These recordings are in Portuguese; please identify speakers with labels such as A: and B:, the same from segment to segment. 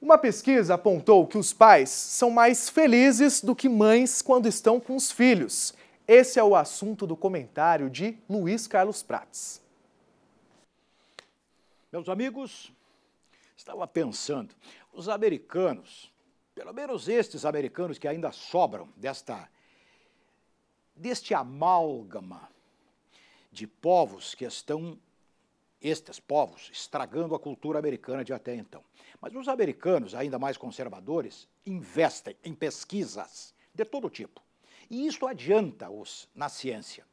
A: Uma pesquisa apontou que os pais são mais felizes do que mães quando estão com os filhos. Esse é o assunto do comentário de Luiz Carlos Prates. Meus amigos, estava pensando, os americanos, pelo menos estes americanos que ainda sobram desta deste amálgama de povos que estão estes povos estragando a cultura americana de até então. Mas os americanos, ainda mais conservadores, investem em pesquisas de todo tipo. E isso adianta-os na ciência.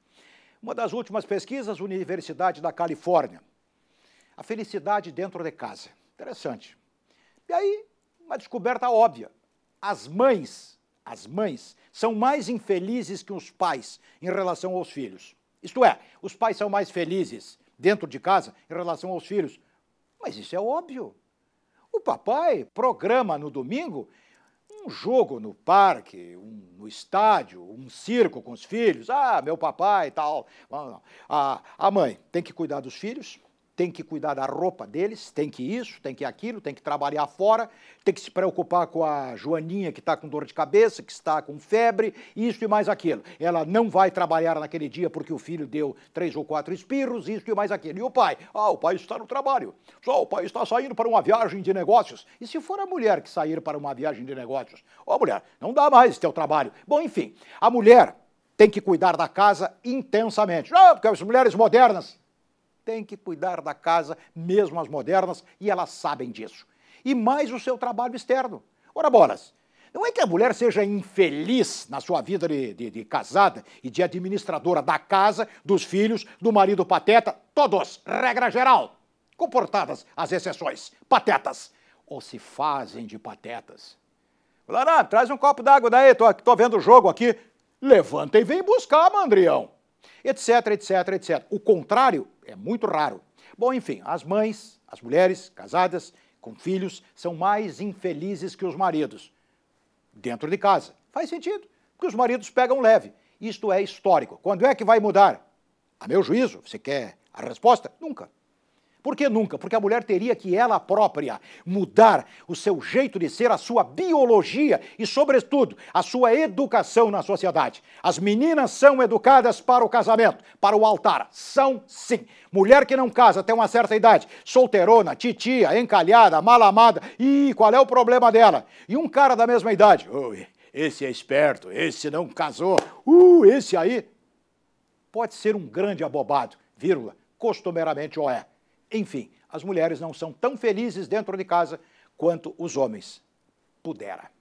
A: Uma das últimas pesquisas, Universidade da Califórnia. A felicidade dentro de casa. Interessante. E aí, uma descoberta óbvia. As mães, as mães são mais infelizes que os pais em relação aos filhos. Isto é, os pais são mais felizes dentro de casa em relação aos filhos. Mas isso é óbvio. O papai programa no domingo um jogo no parque, um, no estádio, um circo com os filhos. Ah, meu papai e tal. Ah, ah a mãe tem que cuidar dos filhos, tem que cuidar da roupa deles, tem que isso, tem que aquilo, tem que trabalhar fora, tem que se preocupar com a Joaninha que está com dor de cabeça, que está com febre, isso e mais aquilo. Ela não vai trabalhar naquele dia porque o filho deu três ou quatro espirros, isso e mais aquilo. E o pai? Ah, o pai está no trabalho. Só o pai está saindo para uma viagem de negócios. E se for a mulher que sair para uma viagem de negócios? Ó, oh, mulher, não dá mais teu trabalho. Bom, enfim, a mulher tem que cuidar da casa intensamente. Ah, porque as mulheres modernas tem que cuidar da casa, mesmo as modernas, e elas sabem disso. E mais o seu trabalho externo. Ora bolas, não é que a mulher seja infeliz na sua vida de, de, de casada e de administradora da casa, dos filhos, do marido pateta, todos, regra geral. Comportadas as exceções, patetas. Ou se fazem de patetas. Laran, traz um copo d'água daí, tô, tô vendo o jogo aqui. Levanta e vem buscar, mandrião etc, etc, etc. O contrário é muito raro. Bom, enfim, as mães, as mulheres casadas com filhos são mais infelizes que os maridos dentro de casa. Faz sentido, porque os maridos pegam leve. Isto é histórico. Quando é que vai mudar? A meu juízo, você quer a resposta? Nunca. Por que nunca? Porque a mulher teria que ela própria mudar o seu jeito de ser, a sua biologia e, sobretudo, a sua educação na sociedade. As meninas são educadas para o casamento, para o altar. São sim. Mulher que não casa até uma certa idade, solteirona, titia, encalhada, mal amada, e qual é o problema dela? E um cara da mesma idade, oh, esse é esperto, esse não casou, uh, esse aí, pode ser um grande abobado, vírgula, costumeiramente o é. Enfim, as mulheres não são tão felizes dentro de casa quanto os homens. Pudera.